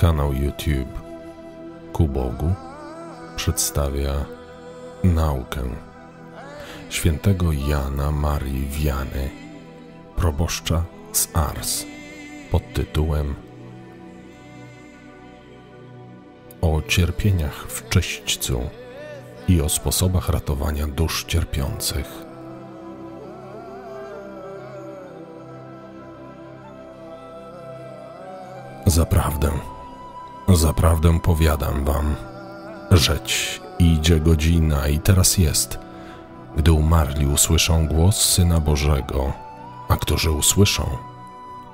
Kanał YouTube Ku Bogu przedstawia naukę świętego Jana Marii Wiany, proboszcza z Ars pod tytułem O cierpieniach w czyśćcu i o sposobach ratowania dusz cierpiących. Zaprawdę. Zaprawdę powiadam wam, żeć idzie godzina i teraz jest, gdy umarli usłyszą głos Syna Bożego, a którzy usłyszą,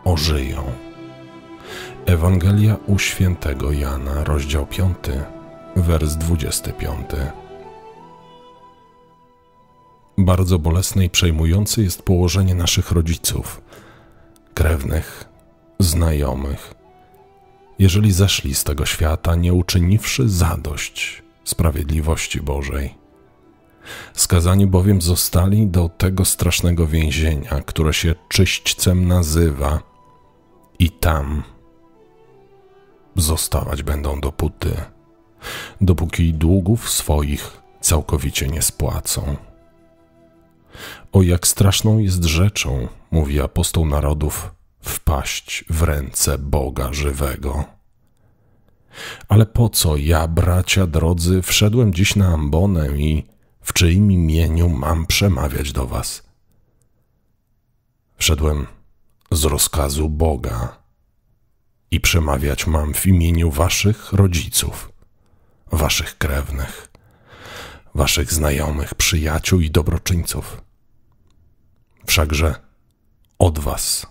ożyją. Ewangelia u świętego Jana, rozdział 5, wers 25. Bardzo bolesne i przejmujące jest położenie naszych rodziców, krewnych, znajomych, jeżeli zeszli z tego świata, nie uczyniwszy zadość sprawiedliwości Bożej. Skazani bowiem zostali do tego strasznego więzienia, które się czyśćcem nazywa, i tam zostawać będą dopóty, dopóki długów swoich całkowicie nie spłacą. O jak straszną jest rzeczą, mówi apostoł narodów, wpaść w ręce Boga żywego. Ale po co ja, bracia drodzy, wszedłem dziś na ambonę i w czyim imieniu mam przemawiać do was? Wszedłem z rozkazu Boga i przemawiać mam w imieniu waszych rodziców, waszych krewnych, waszych znajomych, przyjaciół i dobroczyńców. Wszakże od was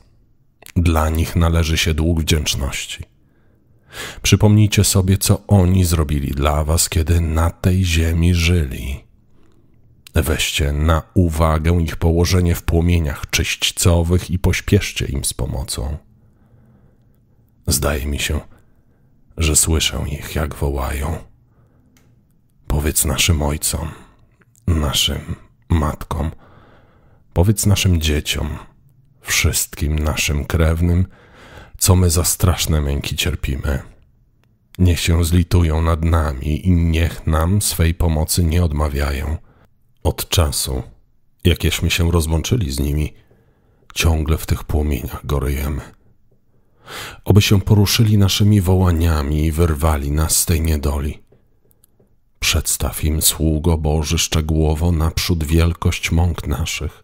dla nich należy się dług wdzięczności. Przypomnijcie sobie, co oni zrobili dla was, kiedy na tej ziemi żyli. Weźcie na uwagę ich położenie w płomieniach czyśćcowych i pośpieszcie im z pomocą. Zdaje mi się, że słyszę ich, jak wołają. Powiedz naszym ojcom, naszym matkom, powiedz naszym dzieciom, wszystkim naszym krewnym, co my za straszne męki cierpimy. Niech się zlitują nad nami i niech nam swej pomocy nie odmawiają. Od czasu, jakieśmy się rozłączyli z nimi, ciągle w tych płomieniach goryjemy. Oby się poruszyli naszymi wołaniami i wyrwali nas z tej niedoli. Przedstaw im, sługo Boży, szczegółowo naprzód wielkość mąk naszych,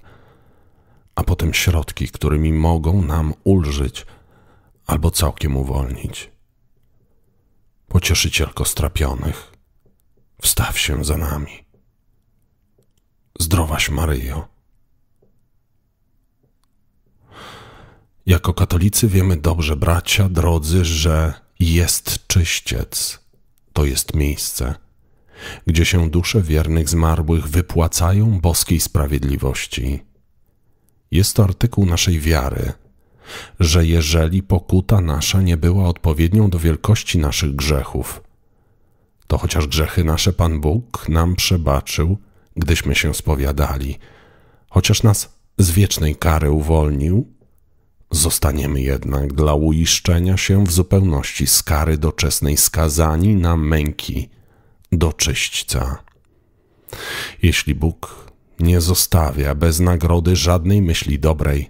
a potem środki, którymi mogą nam ulżyć albo całkiem uwolnić. Pocieszycielko strapionych, wstaw się za nami. Zdrowaś Maryjo. Jako katolicy wiemy dobrze, bracia, drodzy, że jest czyściec. To jest miejsce, gdzie się dusze wiernych zmarłych wypłacają boskiej sprawiedliwości jest to artykuł naszej wiary, że jeżeli pokuta nasza nie była odpowiednią do wielkości naszych grzechów, to chociaż grzechy nasze Pan Bóg nam przebaczył, gdyśmy się spowiadali, chociaż nas z wiecznej kary uwolnił, zostaniemy jednak dla uiszczenia się w zupełności z kary doczesnej skazani na męki do czyśćca. Jeśli Bóg nie zostawia bez nagrody żadnej myśli dobrej,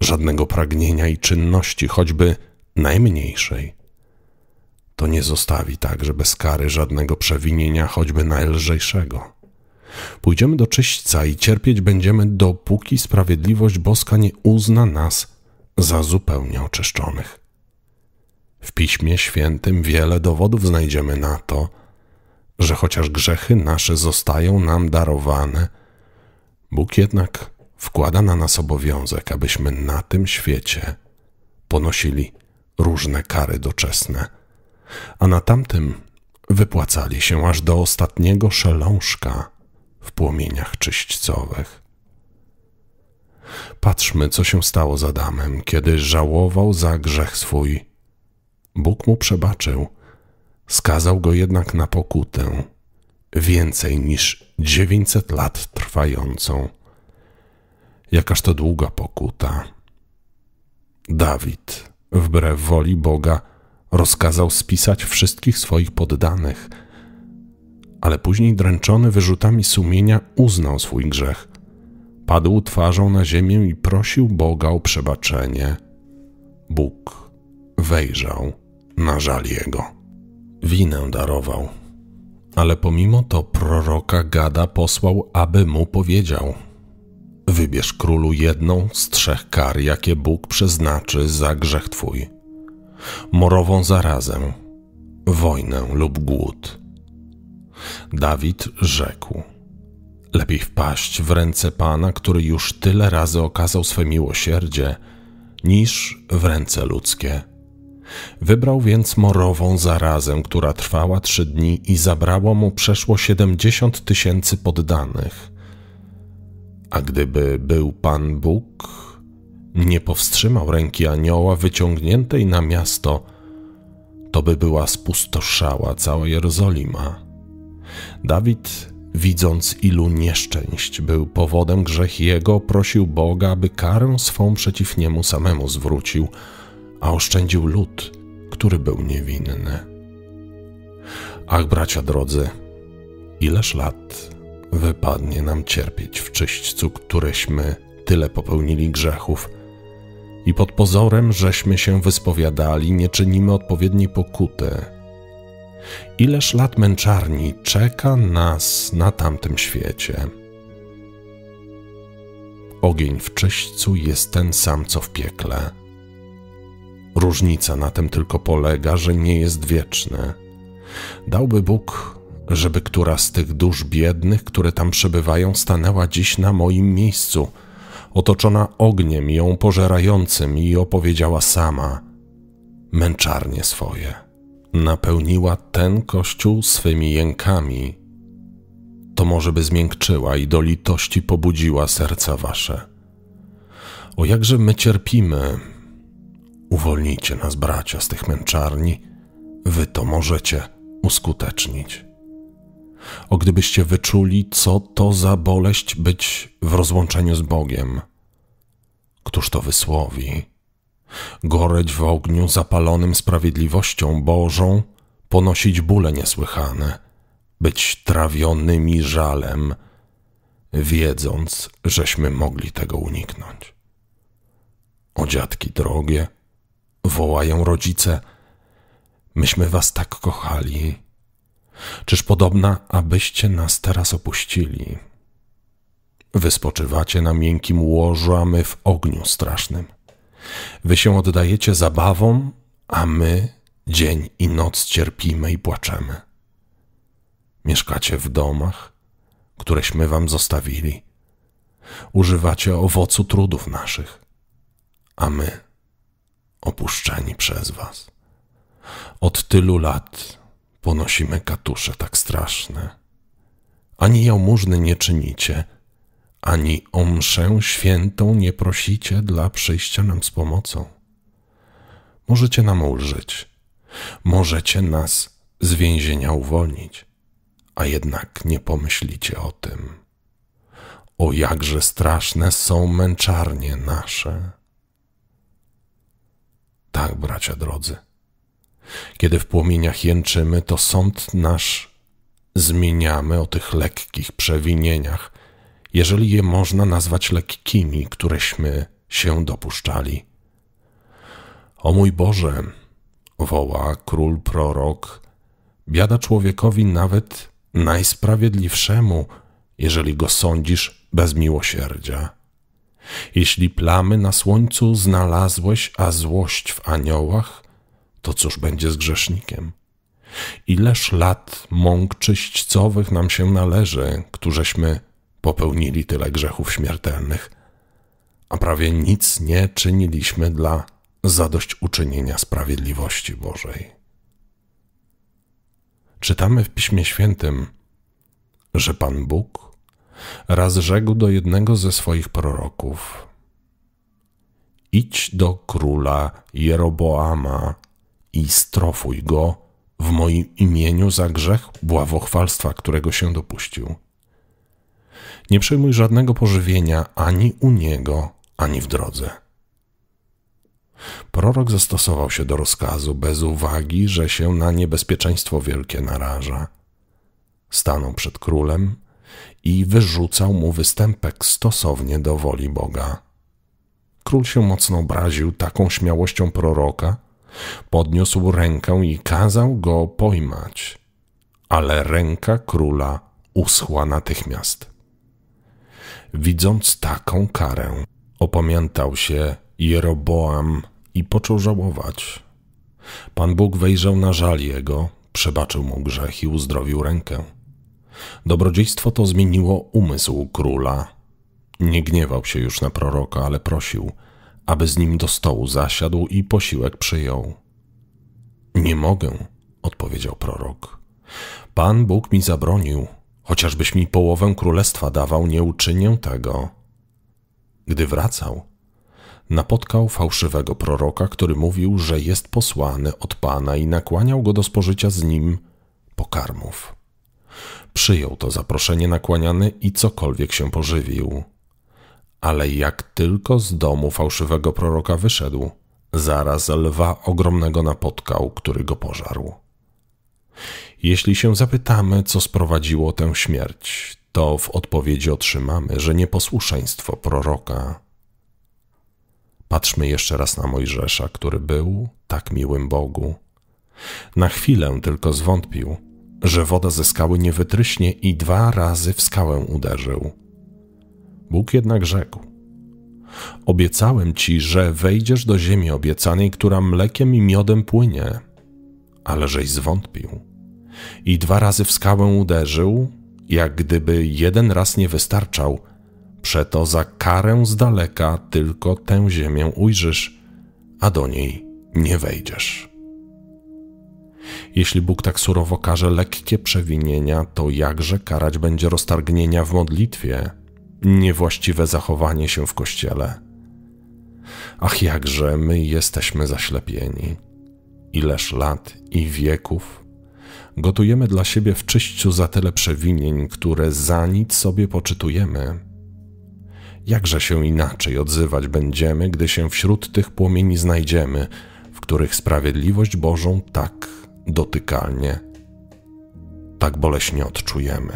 żadnego pragnienia i czynności, choćby najmniejszej. To nie zostawi także bez kary żadnego przewinienia, choćby najlżejszego. Pójdziemy do czyśćca i cierpieć będziemy, dopóki sprawiedliwość boska nie uzna nas za zupełnie oczyszczonych. W Piśmie Świętym wiele dowodów znajdziemy na to, że chociaż grzechy nasze zostają nam darowane, Bóg jednak wkłada na nas obowiązek, abyśmy na tym świecie ponosili różne kary doczesne, a na tamtym wypłacali się aż do ostatniego szelążka w płomieniach czyśćcowych. Patrzmy, co się stało z Adamem, kiedy żałował za grzech swój. Bóg mu przebaczył, skazał go jednak na pokutę więcej niż 900 lat trwającą. Jakaż to długa pokuta. Dawid, wbrew woli Boga, rozkazał spisać wszystkich swoich poddanych, ale później dręczony wyrzutami sumienia uznał swój grzech. Padł twarzą na ziemię i prosił Boga o przebaczenie. Bóg wejrzał na żal jego. Winę darował ale pomimo to proroka Gada posłał, aby mu powiedział: Wybierz królu jedną z trzech kar, jakie Bóg przeznaczy za grzech twój: morową zarazę, wojnę lub głód. Dawid rzekł: Lepiej wpaść w ręce Pana, który już tyle razy okazał swe miłosierdzie, niż w ręce ludzkie Wybrał więc morową zarazę, która trwała trzy dni i zabrało mu przeszło 70 tysięcy poddanych. A gdyby był Pan Bóg, nie powstrzymał ręki anioła wyciągniętej na miasto, to by była spustoszała cała Jerozolima. Dawid, widząc ilu nieszczęść był powodem grzech jego, prosił Boga, aby karę swą przeciw niemu samemu zwrócił – a oszczędził lud, który był niewinny. Ach, bracia drodzy, ileż lat wypadnie nam cierpieć w czyśćcu, któreśmy tyle popełnili grzechów, i pod pozorem, żeśmy się wyspowiadali, nie czynimy odpowiedniej pokuty. Ileż lat męczarni czeka nas na tamtym świecie? Ogień w czyśćcu jest ten sam, co w piekle. Różnica na tym tylko polega, że nie jest wieczne. Dałby Bóg, żeby która z tych dusz biednych, które tam przebywają, stanęła dziś na moim miejscu, otoczona ogniem ją pożerającym i opowiedziała sama męczarnie swoje. Napełniła ten kościół swymi jękami. To może by zmiękczyła i do litości pobudziła serca wasze. O jakże my cierpimy, Uwolnijcie nas, bracia, z tych męczarni, wy to możecie uskutecznić. O gdybyście wyczuli, co to za boleść być w rozłączeniu z Bogiem. Któż to wysłowi? Goreć w ogniu zapalonym sprawiedliwością Bożą, ponosić bóle niesłychane, być trawionymi żalem, wiedząc, żeśmy mogli tego uniknąć. O dziadki drogie, wołają rodzice. Myśmy was tak kochali. Czyż podobna, abyście nas teraz opuścili? Wyspoczywacie na miękkim łożu, a my w ogniu strasznym. Wy się oddajecie zabawom, a my dzień i noc cierpimy i płaczemy. Mieszkacie w domach, któreśmy wam zostawili. Używacie owocu trudów naszych, a my opuszczeni przez was. Od tylu lat ponosimy katusze tak straszne. Ani jałmużny nie czynicie, ani o mszę świętą nie prosicie dla przyjścia nam z pomocą. Możecie nam ulżyć, możecie nas z więzienia uwolnić, a jednak nie pomyślicie o tym. O jakże straszne są męczarnie nasze. Tak, bracia drodzy. Kiedy w płomieniach jęczymy, to sąd nasz zmieniamy o tych lekkich przewinieniach, jeżeli je można nazwać lekkimi, któreśmy się dopuszczali. O mój Boże, woła król prorok, biada człowiekowi nawet najsprawiedliwszemu, jeżeli go sądzisz bez miłosierdzia. Jeśli plamy na słońcu znalazłeś, a złość w aniołach, to cóż będzie z grzesznikiem? Ileż lat mąk czyśćcowych nam się należy, któreśmy popełnili tyle grzechów śmiertelnych, a prawie nic nie czyniliśmy dla zadośćuczynienia sprawiedliwości Bożej. Czytamy w Piśmie Świętym, że Pan Bóg Raz rzekł do jednego ze swoich proroków: Idź do króla Jeroboama i strofuj go w moim imieniu za grzech bławochwalstwa, którego się dopuścił. Nie przyjmuj żadnego pożywienia ani u niego, ani w drodze. Prorok zastosował się do rozkazu bez uwagi, że się na niebezpieczeństwo wielkie naraża. Stanął przed królem i wyrzucał mu występek stosownie do woli Boga. Król się mocno obraził taką śmiałością proroka, podniósł rękę i kazał go pojmać, ale ręka króla uschła natychmiast. Widząc taką karę, opamiętał się Jeroboam i począł żałować. Pan Bóg wejrzał na żal jego, przebaczył mu grzech i uzdrowił rękę. Dobrodziejstwo to zmieniło umysł króla. Nie gniewał się już na proroka, ale prosił, aby z nim do stołu zasiadł i posiłek przyjął. Nie mogę, odpowiedział prorok. Pan Bóg mi zabronił, chociażbyś mi połowę królestwa dawał, nie uczynię tego. Gdy wracał, napotkał fałszywego proroka, który mówił, że jest posłany od Pana i nakłaniał go do spożycia z nim pokarmów. Przyjął to zaproszenie nakłaniany i cokolwiek się pożywił. Ale jak tylko z domu fałszywego proroka wyszedł, zaraz lwa ogromnego napotkał, który go pożarł. Jeśli się zapytamy, co sprowadziło tę śmierć, to w odpowiedzi otrzymamy, że nieposłuszeństwo proroka. Patrzmy jeszcze raz na Mojżesza, który był tak miłym Bogu. Na chwilę tylko zwątpił, że woda ze skały nie wytryśnie i dwa razy w skałę uderzył. Bóg jednak rzekł: Obiecałem ci, że wejdziesz do ziemi obiecanej, która mlekiem i miodem płynie, ale żeś zwątpił. I dwa razy w skałę uderzył, jak gdyby jeden raz nie wystarczał. Przeto za karę z daleka tylko tę ziemię ujrzysz, a do niej nie wejdziesz. Jeśli Bóg tak surowo karze lekkie przewinienia, to jakże karać będzie roztargnienia w modlitwie, niewłaściwe zachowanie się w kościele? Ach, jakże my jesteśmy zaślepieni. Ileż lat i wieków gotujemy dla siebie w czyściu za tyle przewinień, które za nic sobie poczytujemy. Jakże się inaczej odzywać będziemy, gdy się wśród tych płomieni znajdziemy, w których sprawiedliwość Bożą tak dotykalnie, tak boleśnie odczujemy.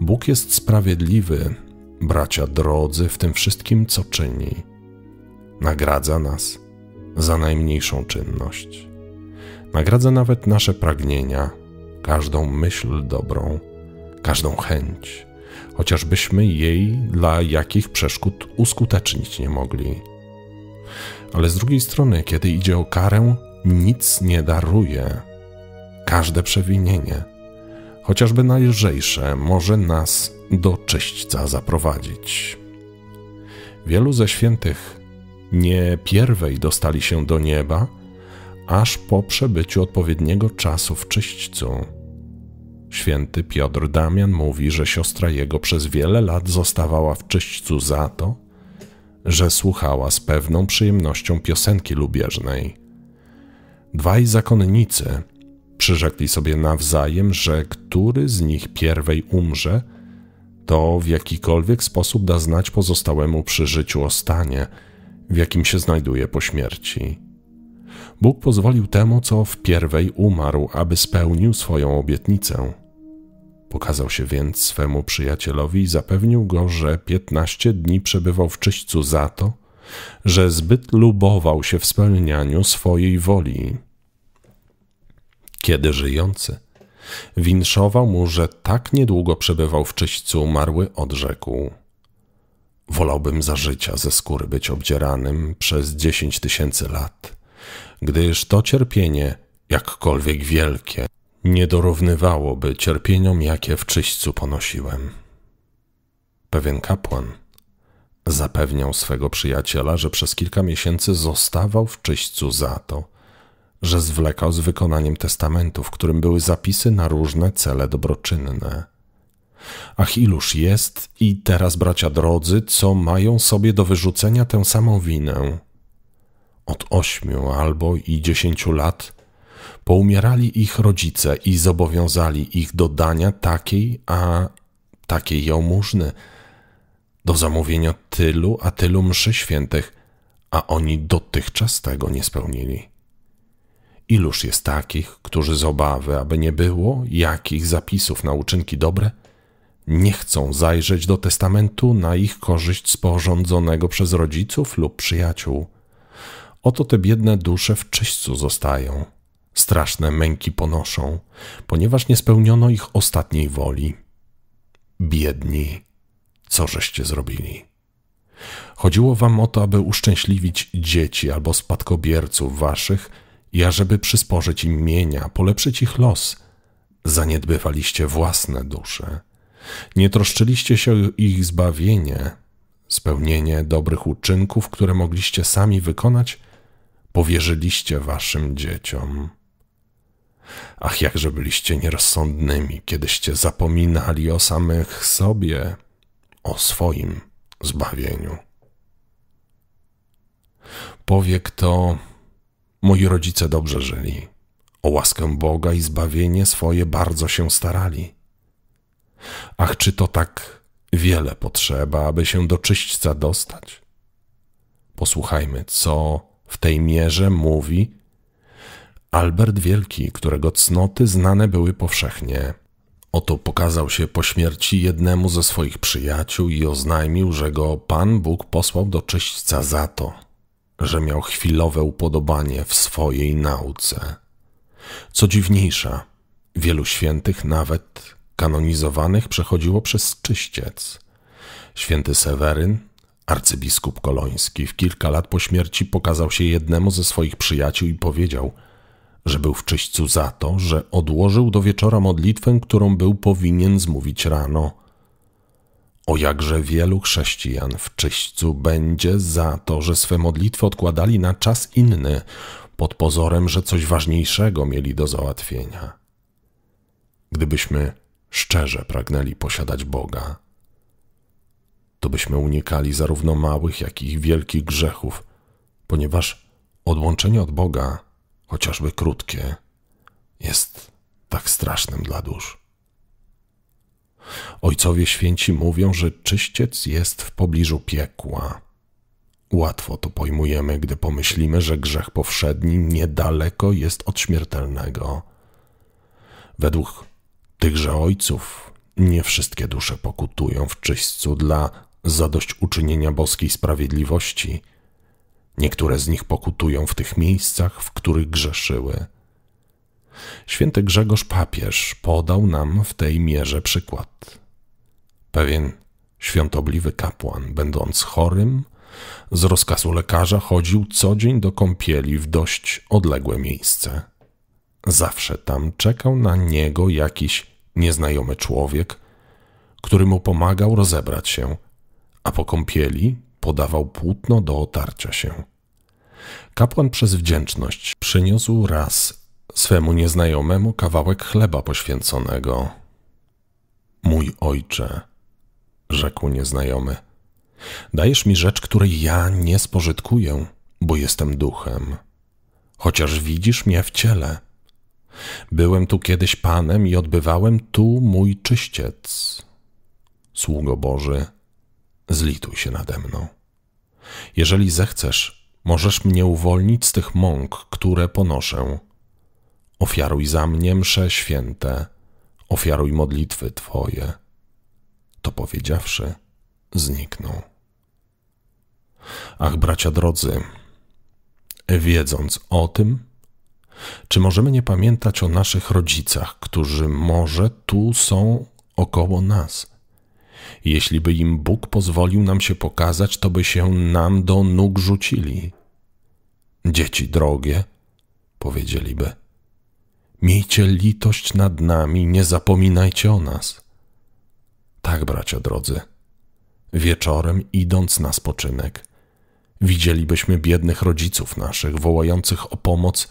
Bóg jest sprawiedliwy, bracia drodzy, w tym wszystkim, co czyni. Nagradza nas za najmniejszą czynność. Nagradza nawet nasze pragnienia, każdą myśl dobrą, każdą chęć, chociażbyśmy jej dla jakich przeszkód uskutecznić nie mogli ale z drugiej strony, kiedy idzie o karę, nic nie daruje. Każde przewinienie, chociażby najlżejsze, może nas do czyśćca zaprowadzić. Wielu ze świętych nie pierwej dostali się do nieba, aż po przebyciu odpowiedniego czasu w czyśćcu. Święty Piotr Damian mówi, że siostra jego przez wiele lat zostawała w czyśćcu za to, że słuchała z pewną przyjemnością piosenki lubieżnej. Dwaj zakonnicy przyrzekli sobie nawzajem, że który z nich pierwej umrze, to w jakikolwiek sposób da znać pozostałemu przy życiu o stanie, w jakim się znajduje po śmierci. Bóg pozwolił temu, co w pierwej umarł, aby spełnił swoją obietnicę. Pokazał się więc swemu przyjacielowi i zapewnił go, że piętnaście dni przebywał w czyśćcu za to, że zbyt lubował się w spełnianiu swojej woli. Kiedy żyjący winszował mu, że tak niedługo przebywał w czyśćcu, umarły odrzekł. Wolałbym za życia ze skóry być obdzieranym przez dziesięć tysięcy lat, gdyż to cierpienie, jakkolwiek wielkie, nie dorównywałoby cierpieniom, jakie w czyśćcu ponosiłem. Pewien kapłan zapewniał swego przyjaciela, że przez kilka miesięcy zostawał w czyśćcu za to, że zwlekał z wykonaniem testamentu, w którym były zapisy na różne cele dobroczynne. Ach, iluż jest i teraz, bracia drodzy, co mają sobie do wyrzucenia tę samą winę. Od ośmiu albo i dziesięciu lat – Poumierali ich rodzice i zobowiązali ich do dania takiej, a takiej jałmużny, do zamówienia tylu, a tylu mszy świętych, a oni dotychczas tego nie spełnili. Iluż jest takich, którzy z obawy, aby nie było jakich zapisów na uczynki dobre, nie chcą zajrzeć do testamentu na ich korzyść sporządzonego przez rodziców lub przyjaciół. Oto te biedne dusze w czyśćcu zostają – straszne męki ponoszą, ponieważ nie spełniono ich ostatniej woli. Biedni, co żeście zrobili? Chodziło wam o to, aby uszczęśliwić dzieci albo spadkobierców waszych i ażeby przysporzyć im mienia, polepszyć ich los. Zaniedbywaliście własne dusze. Nie troszczyliście się o ich zbawienie, spełnienie dobrych uczynków, które mogliście sami wykonać, powierzyliście waszym dzieciom. Ach, jakże byliście nierozsądnymi, kiedyście zapominali o samych sobie, o swoim zbawieniu. Powiek to moi rodzice dobrze żyli. O łaskę Boga i zbawienie swoje bardzo się starali. Ach, czy to tak wiele potrzeba, aby się do czyśćca dostać? Posłuchajmy, co w tej mierze mówi Albert Wielki, którego cnoty znane były powszechnie. Oto pokazał się po śmierci jednemu ze swoich przyjaciół i oznajmił, że go Pan Bóg posłał do czyśćca za to, że miał chwilowe upodobanie w swojej nauce. Co dziwniejsza, wielu świętych, nawet kanonizowanych, przechodziło przez czyściec. Święty Seweryn, arcybiskup koloński, w kilka lat po śmierci pokazał się jednemu ze swoich przyjaciół i powiedział – że był w czyśćcu za to, że odłożył do wieczora modlitwę, którą był powinien zmówić rano. O jakże wielu chrześcijan w czyśćcu będzie za to, że swe modlitwy odkładali na czas inny, pod pozorem, że coś ważniejszego mieli do załatwienia. Gdybyśmy szczerze pragnęli posiadać Boga, to byśmy unikali zarówno małych, jak i wielkich grzechów, ponieważ odłączenie od Boga chociażby krótkie, jest tak strasznym dla dusz. Ojcowie święci mówią, że czyściec jest w pobliżu piekła. Łatwo to pojmujemy, gdy pomyślimy, że grzech powszedni niedaleko jest od śmiertelnego. Według tychże ojców nie wszystkie dusze pokutują w czyśćcu dla zadośćuczynienia boskiej sprawiedliwości – Niektóre z nich pokutują w tych miejscach, w których grzeszyły. Święty Grzegorz papież podał nam w tej mierze przykład. Pewien świątobliwy kapłan, będąc chorym, z rozkazu lekarza chodził co dzień do kąpieli w dość odległe miejsce. Zawsze tam czekał na niego jakiś nieznajomy człowiek, który mu pomagał rozebrać się, a po kąpieli podawał płótno do otarcia się. Kapłan przez wdzięczność przyniósł raz swemu nieznajomemu kawałek chleba poświęconego. Mój ojcze, rzekł nieznajomy, dajesz mi rzecz, której ja nie spożytkuję, bo jestem duchem, chociaż widzisz mnie w ciele. Byłem tu kiedyś panem i odbywałem tu mój czyściec. Sługo Boży, zlituj się nade mną. Jeżeli zechcesz, możesz mnie uwolnić z tych mąk, które ponoszę. Ofiaruj za mnie msze święte, ofiaruj modlitwy Twoje. To powiedziawszy, zniknął. Ach, bracia drodzy, wiedząc o tym, czy możemy nie pamiętać o naszych rodzicach, którzy może tu są około nas? Jeśli by im Bóg pozwolił nam się pokazać, to by się nam do nóg rzucili. Dzieci drogie, powiedzieliby. Miejcie litość nad nami, nie zapominajcie o nas. Tak, bracia drodzy. Wieczorem, idąc na spoczynek, widzielibyśmy biednych rodziców naszych, wołających o pomoc,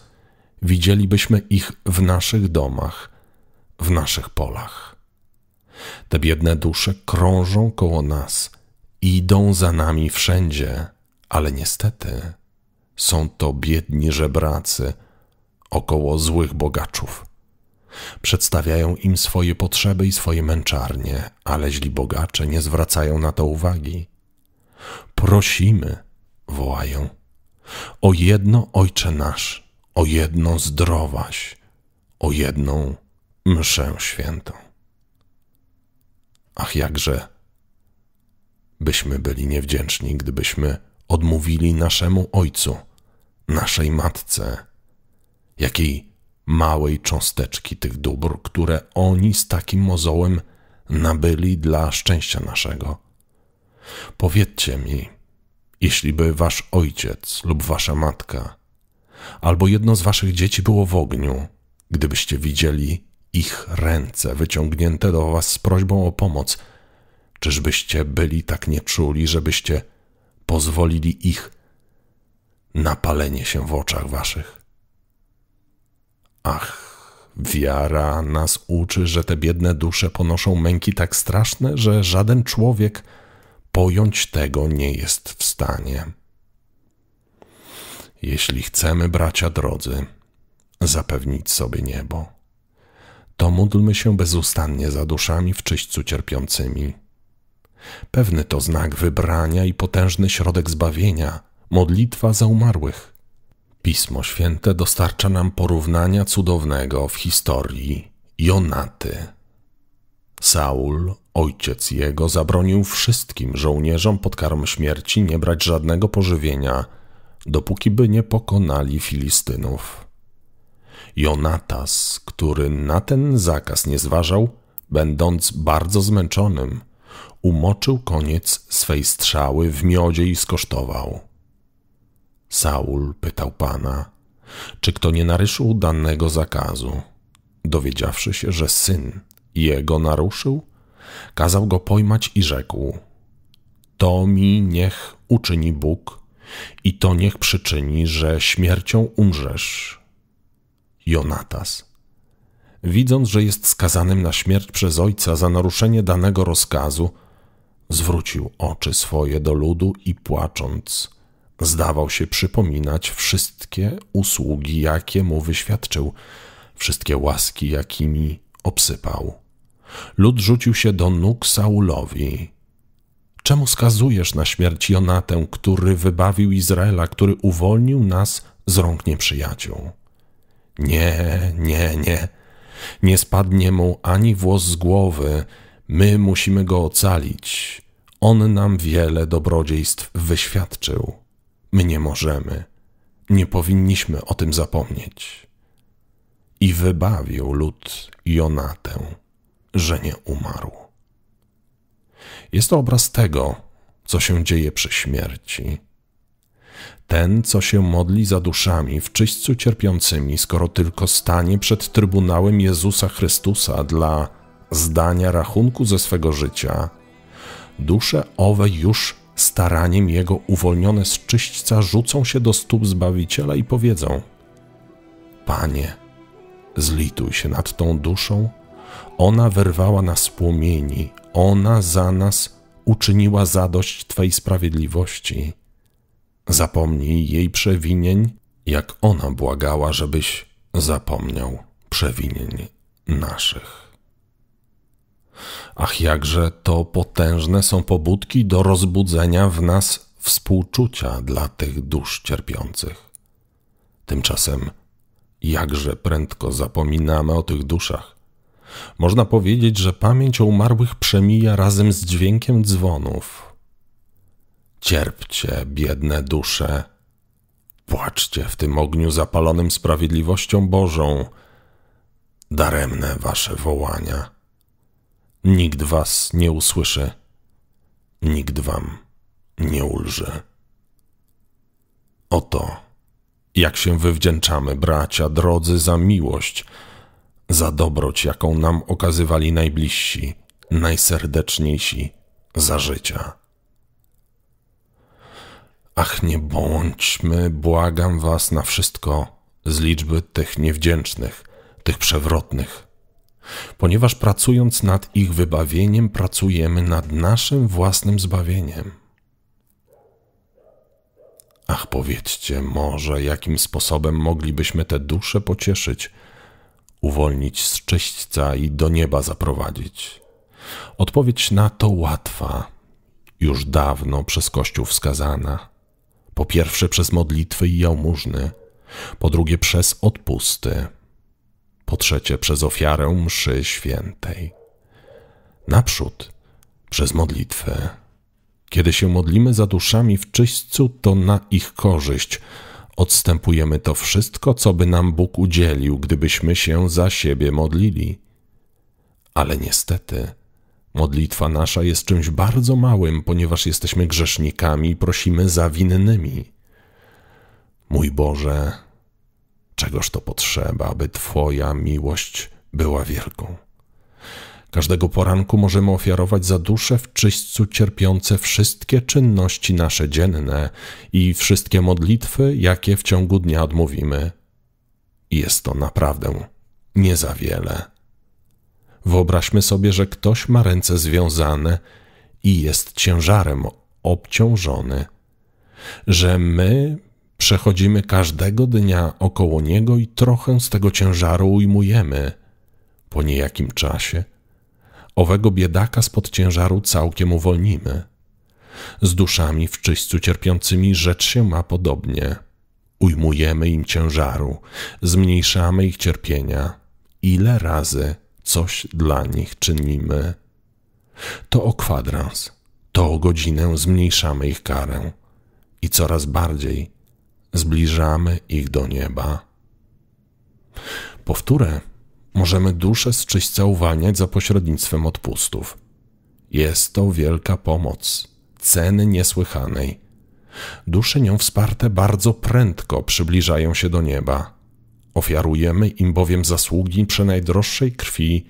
widzielibyśmy ich w naszych domach, w naszych polach. Te biedne dusze krążą koło nas, idą za nami wszędzie, ale niestety są to biedni żebracy około złych bogaczów. Przedstawiają im swoje potrzeby i swoje męczarnie, ale źli bogacze nie zwracają na to uwagi. Prosimy, wołają, o jedno Ojcze nasz, o jedną zdrowaś, o jedną mszę świętą. Ach, jakże byśmy byli niewdzięczni, gdybyśmy odmówili naszemu Ojcu – naszej matce, jakiej małej cząsteczki tych dóbr, które oni z takim mozołem nabyli dla szczęścia naszego. Powiedzcie mi, jeśliby wasz ojciec lub wasza matka, albo jedno z waszych dzieci było w ogniu, gdybyście widzieli ich ręce wyciągnięte do was z prośbą o pomoc, czyżbyście byli tak nieczuli, żebyście pozwolili ich napalenie się w oczach waszych. Ach, wiara nas uczy, że te biedne dusze ponoszą męki tak straszne, że żaden człowiek pojąć tego nie jest w stanie. Jeśli chcemy, bracia drodzy, zapewnić sobie niebo, to módlmy się bezustannie za duszami w czyśćcu cierpiącymi. Pewny to znak wybrania i potężny środek zbawienia – modlitwa za umarłych. Pismo Święte dostarcza nam porównania cudownego w historii Jonaty. Saul, ojciec jego, zabronił wszystkim żołnierzom pod karą śmierci nie brać żadnego pożywienia, dopóki by nie pokonali Filistynów. Jonatas, który na ten zakaz nie zważał, będąc bardzo zmęczonym, umoczył koniec swej strzały w miodzie i skosztował. Saul pytał pana, czy kto nie naruszył danego zakazu. Dowiedziawszy się, że syn jego naruszył, kazał go pojmać i rzekł: To mi niech uczyni Bóg, i to niech przyczyni, że śmiercią umrzesz. Jonatas. Widząc, że jest skazanym na śmierć przez ojca za naruszenie danego rozkazu, zwrócił oczy swoje do ludu i płacząc Zdawał się przypominać wszystkie usługi, jakie mu wyświadczył, wszystkie łaski, jakimi obsypał. Lud rzucił się do nóg Saulowi. Czemu skazujesz na śmierć Jonatę, który wybawił Izraela, który uwolnił nas z rąk nieprzyjaciół? Nie, nie, nie. Nie spadnie mu ani włos z głowy. My musimy go ocalić. On nam wiele dobrodziejstw wyświadczył. My nie możemy, nie powinniśmy o tym zapomnieć. I wybawił lud Jonatę, że nie umarł. Jest to obraz tego, co się dzieje przy śmierci. Ten, co się modli za duszami w czyśćcu cierpiącymi, skoro tylko stanie przed Trybunałem Jezusa Chrystusa dla zdania rachunku ze swego życia, dusze owe już staraniem jego uwolnione z czyśćca rzucą się do stóp Zbawiciela i powiedzą: Panie, zlituj się nad tą duszą, ona wyrwała nas płomieni, ona za nas uczyniła zadość Twej sprawiedliwości. Zapomnij jej przewinień, jak ona błagała, żebyś zapomniał przewinień naszych. Ach, jakże to potężne są pobudki do rozbudzenia w nas współczucia dla tych dusz cierpiących. Tymczasem, jakże prędko zapominamy o tych duszach. Można powiedzieć, że pamięć o umarłych przemija razem z dźwiękiem dzwonów. Cierpcie, biedne dusze, płaczcie w tym ogniu zapalonym sprawiedliwością Bożą. Daremne wasze wołania Nikt was nie usłyszy, nikt wam nie ulży. Oto, jak się wywdzięczamy, bracia drodzy, za miłość, za dobroć, jaką nam okazywali najbliżsi, najserdeczniejsi, za życia. Ach, nie bądźmy, błagam was na wszystko, z liczby tych niewdzięcznych, tych przewrotnych, ponieważ pracując nad ich wybawieniem, pracujemy nad naszym własnym zbawieniem. Ach, powiedzcie może, jakim sposobem moglibyśmy te dusze pocieszyć, uwolnić z czyśćca i do nieba zaprowadzić? Odpowiedź na to łatwa, już dawno przez Kościół wskazana. Po pierwsze przez modlitwy i jałmużny, po drugie przez odpusty, po trzecie przez ofiarę mszy świętej. Naprzód przez modlitwę. Kiedy się modlimy za duszami w czyśćcu, to na ich korzyść odstępujemy to wszystko, co by nam Bóg udzielił, gdybyśmy się za siebie modlili. Ale niestety, modlitwa nasza jest czymś bardzo małym, ponieważ jesteśmy grzesznikami i prosimy za winnymi. Mój Boże, Czegoż to potrzeba, aby Twoja miłość była wielką? Każdego poranku możemy ofiarować za duszę w czyśćcu cierpiące wszystkie czynności nasze dzienne i wszystkie modlitwy, jakie w ciągu dnia odmówimy. Jest to naprawdę nie za wiele. Wyobraźmy sobie, że ktoś ma ręce związane i jest ciężarem obciążony, że my Przechodzimy każdego dnia około niego i trochę z tego ciężaru ujmujemy. Po niejakim czasie owego biedaka spod ciężaru całkiem uwolnimy. Z duszami w czyściu cierpiącymi rzecz się ma podobnie. Ujmujemy im ciężaru, zmniejszamy ich cierpienia. Ile razy coś dla nich czynimy? To o kwadrans, to o godzinę zmniejszamy ich karę i coraz bardziej zbliżamy ich do nieba. Powtórę, możemy duszę z czyśca uwalniać za pośrednictwem odpustów. Jest to wielka pomoc, ceny niesłychanej. Dusze nią wsparte bardzo prędko przybliżają się do nieba. Ofiarujemy im bowiem zasługi przenajdroższej krwi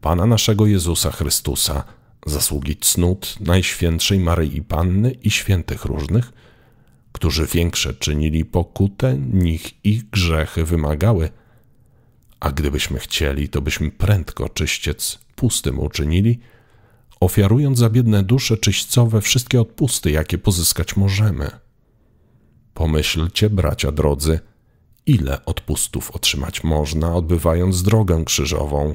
Pana naszego Jezusa Chrystusa, zasługi cnót Najświętszej Maryi Panny i świętych różnych – którzy większe czynili pokutę, nich ich grzechy wymagały. A gdybyśmy chcieli, to byśmy prędko czyściec pustym uczynili, ofiarując za biedne dusze czyśćcowe wszystkie odpusty, jakie pozyskać możemy. Pomyślcie, bracia drodzy, ile odpustów otrzymać można, odbywając drogę krzyżową,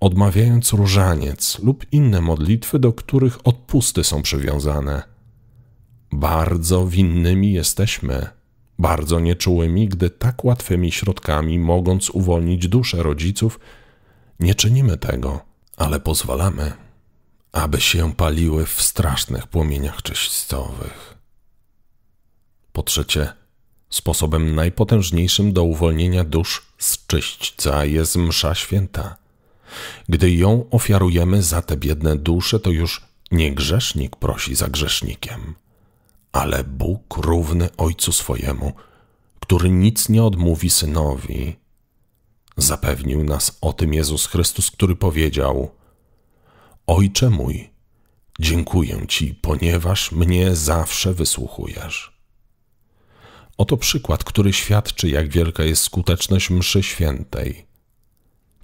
odmawiając różaniec lub inne modlitwy, do których odpusty są przywiązane – bardzo winnymi jesteśmy, bardzo nieczułymi, gdy tak łatwymi środkami, mogąc uwolnić duszę rodziców, nie czynimy tego, ale pozwalamy, aby się paliły w strasznych płomieniach czyścowych. Po trzecie, sposobem najpotężniejszym do uwolnienia dusz z czyśćca jest msza święta. Gdy ją ofiarujemy za te biedne dusze, to już nie grzesznik prosi za grzesznikiem – ale Bóg równy Ojcu swojemu, który nic nie odmówi synowi. Zapewnił nas o tym Jezus Chrystus, który powiedział: Ojcze mój, dziękuję Ci, ponieważ mnie zawsze wysłuchujesz. Oto przykład, który świadczy, jak wielka jest skuteczność mszy świętej.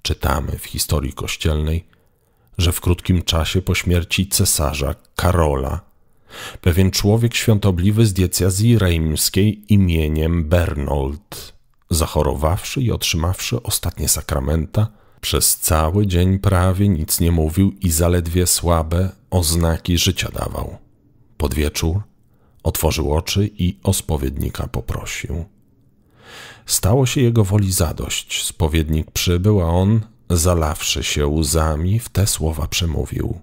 Czytamy w historii kościelnej, że w krótkim czasie po śmierci cesarza Karola Pewien człowiek świątobliwy z diecezji reimskiej imieniem Bernold, zachorowawszy i otrzymawszy ostatnie sakramenta, przez cały dzień prawie nic nie mówił i zaledwie słabe oznaki życia dawał. Pod wieczór otworzył oczy i o spowiednika poprosił. Stało się jego woli zadość. Spowiednik przybył, a on, zalawszy się łzami, w te słowa przemówił: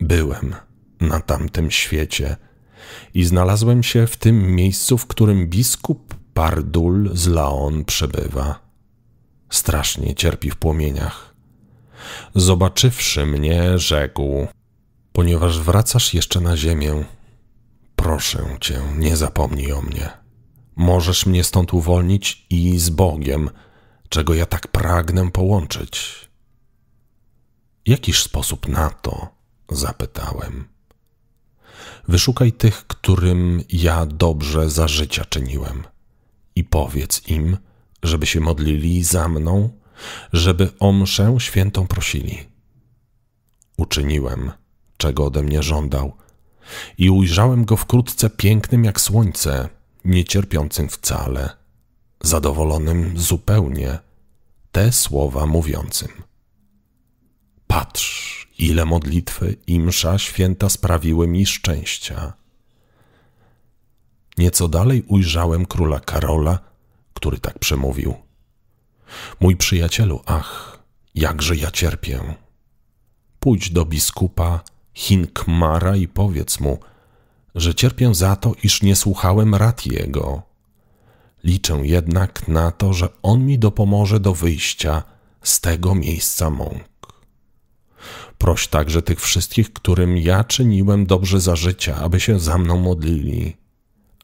Byłem na tamtym świecie. I znalazłem się w tym miejscu, w którym biskup Pardul z Laon przebywa. Strasznie cierpi w płomieniach. Zobaczywszy mnie, rzekł: Ponieważ wracasz jeszcze na ziemię, proszę cię, nie zapomnij o mnie. Możesz mnie stąd uwolnić i z Bogiem, czego ja tak pragnę połączyć. Jakiż sposób na to? zapytałem. Wyszukaj tych, którym ja dobrze za życia czyniłem, i powiedz im, żeby się modlili za mną, żeby o mszę świętą prosili. Uczyniłem, czego ode mnie żądał, i ujrzałem go wkrótce pięknym jak słońce, niecierpiącym wcale, zadowolonym zupełnie, te słowa mówiącym. Patrz! ile modlitwy i msza święta sprawiły mi szczęścia. Nieco dalej ujrzałem króla Karola, który tak przemówił. Mój przyjacielu, ach, jakże ja cierpię. Pójdź do biskupa Hinkmara i powiedz mu, że cierpię za to, iż nie słuchałem rad jego. Liczę jednak na to, że on mi dopomoże do wyjścia z tego miejsca mąk. Proś także tych wszystkich, którym ja czyniłem dobrze za życia, aby się za mną modlili,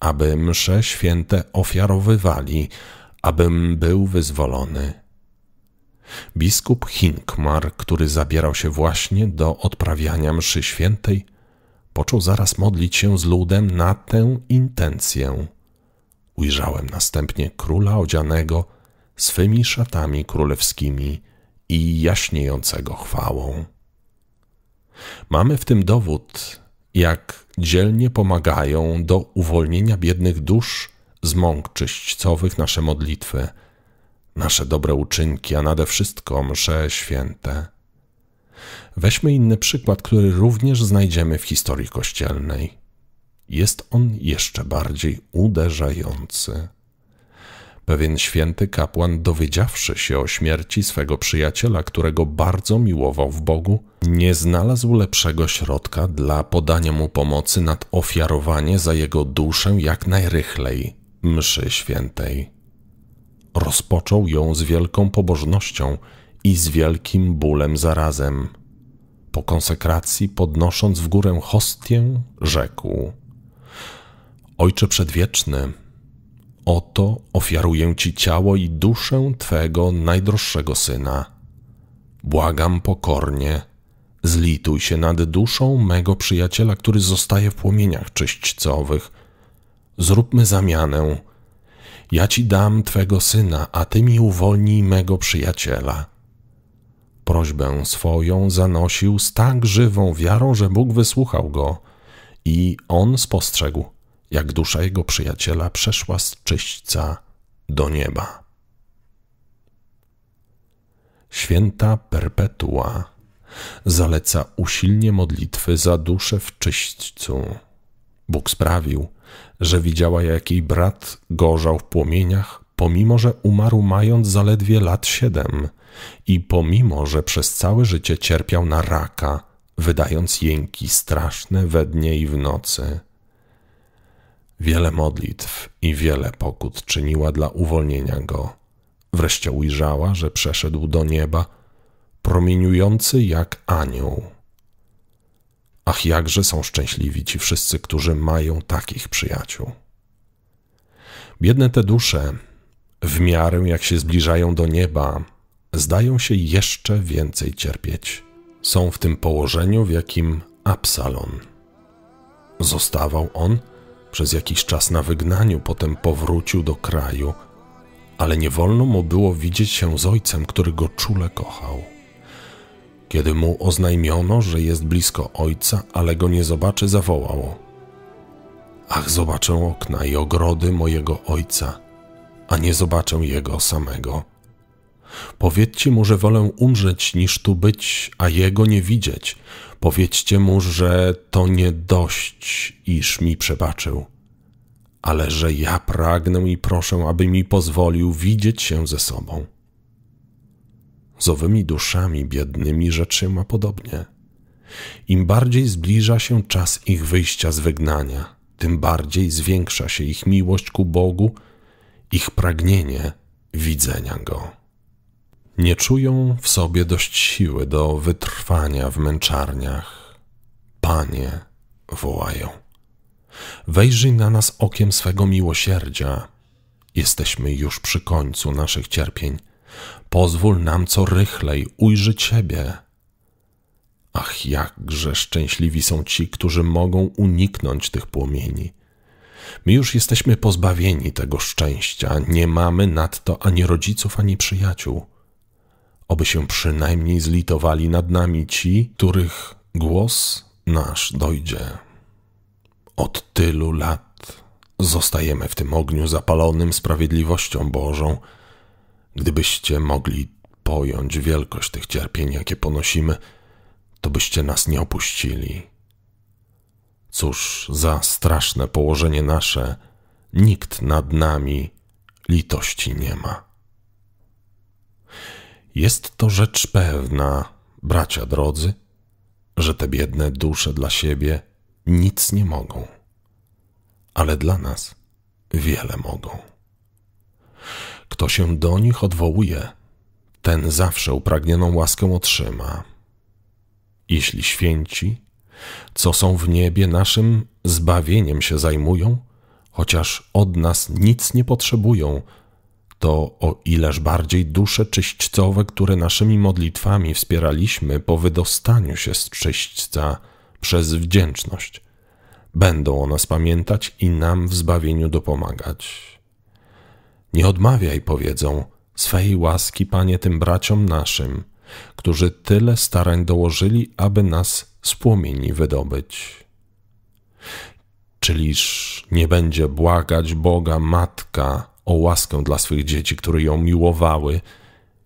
aby msze święte ofiarowywali, abym był wyzwolony. Biskup Hinkmar, który zabierał się właśnie do odprawiania mszy świętej, począł zaraz modlić się z ludem na tę intencję. Ujrzałem następnie króla odzianego swymi szatami królewskimi – i jaśniejącego chwałą. Mamy w tym dowód, jak dzielnie pomagają do uwolnienia biednych dusz z mąk czyśćcowych nasze modlitwy, nasze dobre uczynki, a nade wszystko msze święte. Weźmy inny przykład, który również znajdziemy w historii kościelnej. Jest on jeszcze bardziej uderzający. Pewien święty kapłan, dowiedziawszy się o śmierci swego przyjaciela, którego bardzo miłował w Bogu, nie znalazł lepszego środka dla podania mu pomocy nad ofiarowanie za jego duszę jak najrychlej mszy świętej. Rozpoczął ją z wielką pobożnością i z wielkim bólem zarazem. Po konsekracji, podnosząc w górę hostię, rzekł: Ojcze Przedwieczny, Oto ofiaruję Ci ciało i duszę Twego najdroższego syna. Błagam pokornie, zlituj się nad duszą mego przyjaciela, który zostaje w płomieniach czyśćcowych. Zróbmy zamianę. Ja Ci dam Twego syna, a Ty mi uwolnij mego przyjaciela. Prośbę swoją zanosił z tak żywą wiarą, że Bóg wysłuchał go i on spostrzegł, jak dusza jego przyjaciela przeszła z czyśćca do nieba. Święta Perpetua zaleca usilnie modlitwy za duszę w czyśćcu. Bóg sprawił, że widziała jak jej brat gorzał w płomieniach, pomimo że umarł mając zaledwie lat siedem i pomimo że przez całe życie cierpiał na raka, wydając jęki straszne we dnie i w nocy – Wiele modlitw i wiele pokut czyniła dla uwolnienia go. Wreszcie ujrzała, że przeszedł do nieba, promieniujący jak anioł. Ach, jakże są szczęśliwi ci wszyscy, którzy mają takich przyjaciół. Biedne te dusze, w miarę jak się zbliżają do nieba, zdają się jeszcze więcej cierpieć. Są w tym położeniu, w jakim Absalon. Zostawał on przez jakiś czas na wygnaniu, potem powrócił do kraju, ale nie wolno mu było widzieć się z ojcem, który go czule kochał. Kiedy mu oznajmiono, że jest blisko ojca, ale go nie zobaczy, zawołał: Ach, zobaczę okna i ogrody mojego ojca, a nie zobaczę jego samego. Powiedzcie mu, że wolę umrzeć niż tu być, a jego nie widzieć, Powiedzcie mu, że to nie dość, iż mi przebaczył, ale że ja pragnę i proszę, aby mi pozwolił widzieć się ze sobą. Z owymi duszami biednymi rzeczy ma podobnie. Im bardziej zbliża się czas ich wyjścia z wygnania, tym bardziej zwiększa się ich miłość ku Bogu, ich pragnienie widzenia Go nie czują w sobie dość siły do wytrwania w męczarniach. Panie, wołają. Wejrzyj na nas okiem swego miłosierdzia. Jesteśmy już przy końcu naszych cierpień. Pozwól nam co rychlej ujrzeć Ciebie. Ach, jakże szczęśliwi są ci, którzy mogą uniknąć tych płomieni. My już jesteśmy pozbawieni tego szczęścia, nie mamy nadto ani rodziców, ani przyjaciół. Oby się przynajmniej zlitowali nad nami ci, których głos nasz dojdzie. Od tylu lat zostajemy w tym ogniu zapalonym sprawiedliwością Bożą. Gdybyście mogli pojąć wielkość tych cierpień, jakie ponosimy, to byście nas nie opuścili. Cóż za straszne położenie nasze, nikt nad nami litości nie ma. Jest to rzecz pewna, bracia drodzy, że te biedne dusze dla siebie nic nie mogą, ale dla nas wiele mogą. Kto się do nich odwołuje, ten zawsze upragnioną łaskę otrzyma. Jeśli święci, co są w niebie, naszym zbawieniem się zajmują, chociaż od nas nic nie potrzebują, to o ileż bardziej dusze czyśćcowe, które naszymi modlitwami wspieraliśmy po wydostaniu się z czyśćca przez wdzięczność. Będą o nas pamiętać i nam w zbawieniu dopomagać. Nie odmawiaj, powiedzą, swej łaski, Panie, tym braciom naszym, którzy tyle starań dołożyli, aby nas z płomieni wydobyć. Czyliż nie będzie błagać Boga Matka, o łaskę dla swych dzieci, które ją miłowały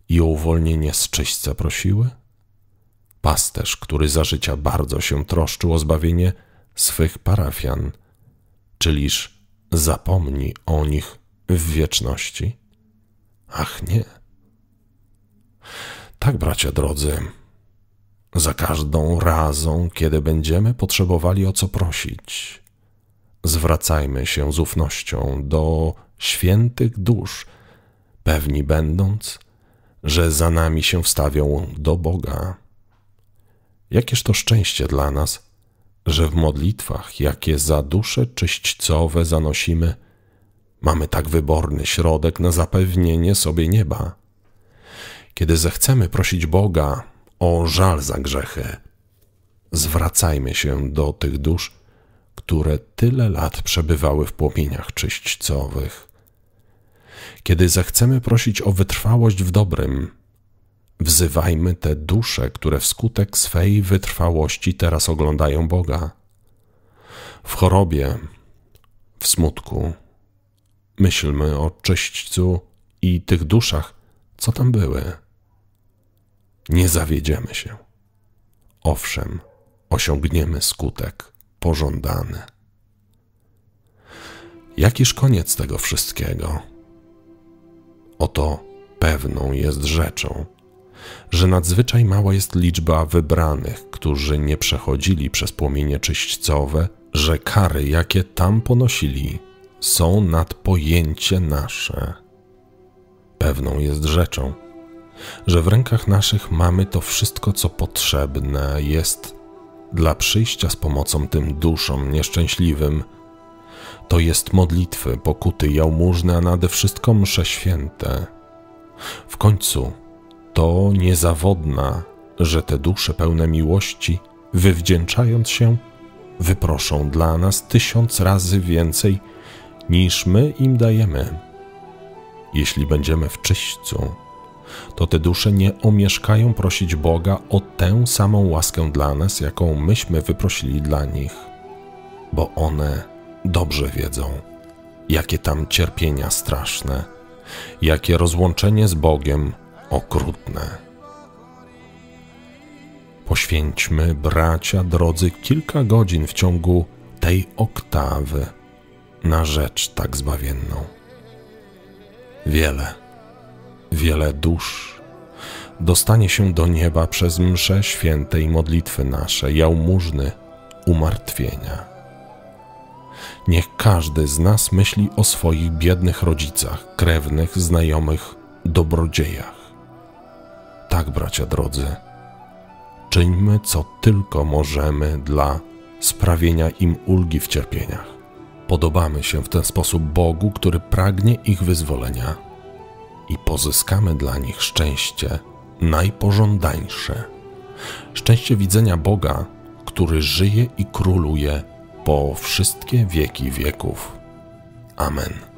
i o uwolnienie z czyśćca prosiły? Pasterz, który za życia bardzo się troszczył o zbawienie swych parafian, czyliż zapomni o nich w wieczności? Ach nie. Tak, bracia drodzy, za każdą razą, kiedy będziemy potrzebowali o co prosić, zwracajmy się z ufnością do świętych dusz, pewni będąc, że za nami się wstawią do Boga. Jakież to szczęście dla nas, że w modlitwach, jakie za dusze czyśćcowe zanosimy, mamy tak wyborny środek na zapewnienie sobie nieba. Kiedy zechcemy prosić Boga o żal za grzechy, zwracajmy się do tych dusz, które tyle lat przebywały w płomieniach czyśćcowych. Kiedy zechcemy prosić o wytrwałość w dobrym, wzywajmy te dusze, które wskutek swej wytrwałości teraz oglądają Boga. W chorobie, w smutku, myślmy o czyśćcu i tych duszach, co tam były. Nie zawiedziemy się. Owszem, osiągniemy skutek pożądany. Jakiż koniec tego wszystkiego? Oto pewną jest rzeczą, że nadzwyczaj mała jest liczba wybranych, którzy nie przechodzili przez płomienie czyśćcowe, że kary, jakie tam ponosili, są nad pojęcie nasze. Pewną jest rzeczą, że w rękach naszych mamy to wszystko, co potrzebne jest dla przyjścia z pomocą tym duszom nieszczęśliwym, to jest modlitwy, pokuty, jałmużny, a nade wszystko msze święte. W końcu to niezawodna, że te dusze pełne miłości, wywdzięczając się, wyproszą dla nas tysiąc razy więcej niż my im dajemy. Jeśli będziemy w czyśćcu, to te dusze nie omieszkają prosić Boga o tę samą łaskę dla nas, jaką myśmy wyprosili dla nich, bo one dobrze wiedzą, jakie tam cierpienia straszne, jakie rozłączenie z Bogiem okrutne. Poświęćmy, bracia drodzy, kilka godzin w ciągu tej oktawy na rzecz tak zbawienną. Wiele, wiele dusz dostanie się do nieba przez msze świętej modlitwy nasze, jałmużny, umartwienia. Niech każdy z nas myśli o swoich biednych rodzicach, krewnych, znajomych, dobrodziejach. Tak, bracia drodzy, czyńmy co tylko możemy dla sprawienia im ulgi w cierpieniach. Podobamy się w ten sposób Bogu, który pragnie ich wyzwolenia i pozyskamy dla nich szczęście najpożądańsze. Szczęście widzenia Boga, który żyje i króluje po wszystkie wieki wieków. Amen.